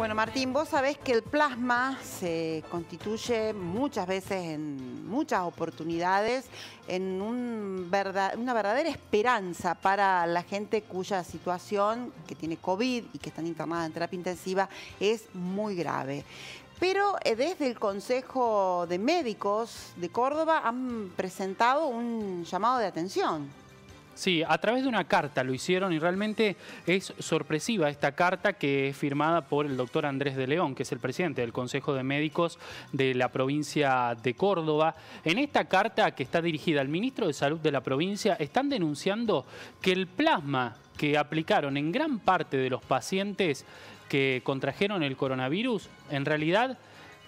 Bueno, Martín, vos sabés que el plasma se constituye muchas veces en muchas oportunidades en un una verdadera esperanza para la gente cuya situación, que tiene COVID y que están internadas en terapia intensiva, es muy grave. Pero eh, desde el Consejo de Médicos de Córdoba han presentado un llamado de atención. Sí, a través de una carta lo hicieron y realmente es sorpresiva esta carta que es firmada por el doctor Andrés de León, que es el presidente del Consejo de Médicos de la provincia de Córdoba. En esta carta que está dirigida al ministro de Salud de la provincia, están denunciando que el plasma que aplicaron en gran parte de los pacientes que contrajeron el coronavirus, en realidad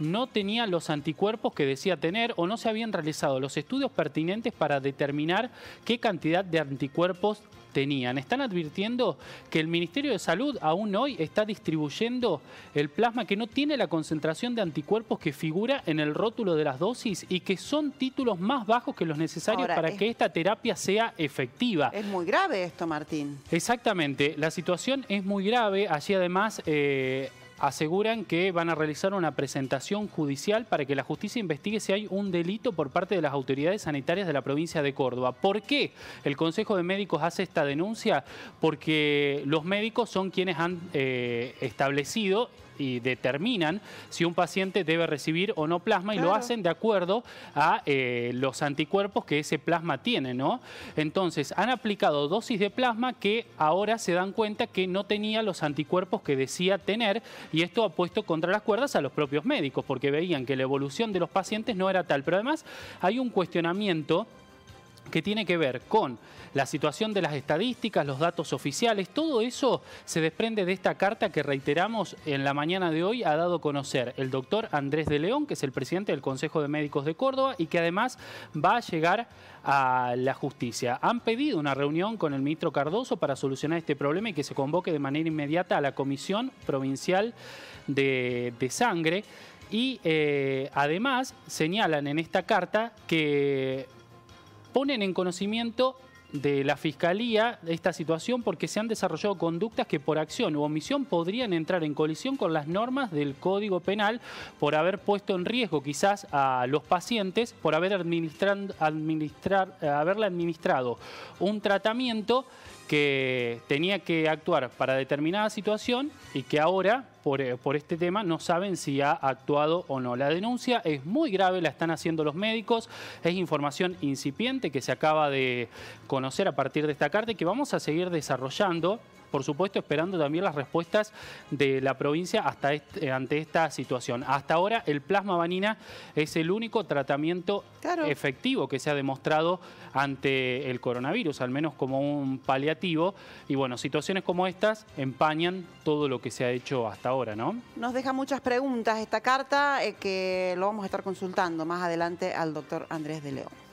no tenía los anticuerpos que decía tener o no se habían realizado los estudios pertinentes para determinar qué cantidad de anticuerpos tenían. Están advirtiendo que el Ministerio de Salud aún hoy está distribuyendo el plasma que no tiene la concentración de anticuerpos que figura en el rótulo de las dosis y que son títulos más bajos que los necesarios para que esta terapia sea efectiva. Es muy grave esto, Martín. Exactamente. La situación es muy grave. Allí además... Eh, aseguran que van a realizar una presentación judicial para que la justicia investigue si hay un delito por parte de las autoridades sanitarias de la provincia de Córdoba. ¿Por qué el Consejo de Médicos hace esta denuncia? Porque los médicos son quienes han eh, establecido y determinan si un paciente debe recibir o no plasma y lo hacen de acuerdo a eh, los anticuerpos que ese plasma tiene, ¿no? Entonces, han aplicado dosis de plasma que ahora se dan cuenta que no tenía los anticuerpos que decía tener y esto ha puesto contra las cuerdas a los propios médicos, porque veían que la evolución de los pacientes no era tal. Pero además hay un cuestionamiento que tiene que ver con la situación de las estadísticas, los datos oficiales, todo eso se desprende de esta carta que reiteramos en la mañana de hoy ha dado a conocer el doctor Andrés de León, que es el presidente del Consejo de Médicos de Córdoba y que además va a llegar a la justicia. Han pedido una reunión con el ministro Cardoso para solucionar este problema y que se convoque de manera inmediata a la Comisión Provincial de, Sangre. Y eh, además señalan en esta carta que ponen en conocimiento de la Fiscalía esta situación porque se han desarrollado conductas que por acción u omisión podrían entrar en colisión con las normas del Código Penal por haber puesto en riesgo quizás a los pacientes, por haber administrar, haberle administrado un tratamiento que tenía que actuar para determinada situación y que ahora eh, por, este tema, no saben si ha actuado o no. La denuncia es muy grave, la están haciendo los médicos, es información incipiente que se acaba de conocer a partir de esta carta y que vamos a seguir desarrollando por supuesto esperando también las respuestas de la provincia eh, ante esta situación. Hasta ahora el plasma vanina es el único tratamiento efectivo que se ha demostrado ante el coronavirus, al menos como un paliativo. Y bueno, situaciones como estas empañan todo lo que se ha hecho hasta ahora, ¿no? Nos deja muchas preguntas esta carta eh, que lo vamos a estar consultando más adelante al doctor Andrés de León.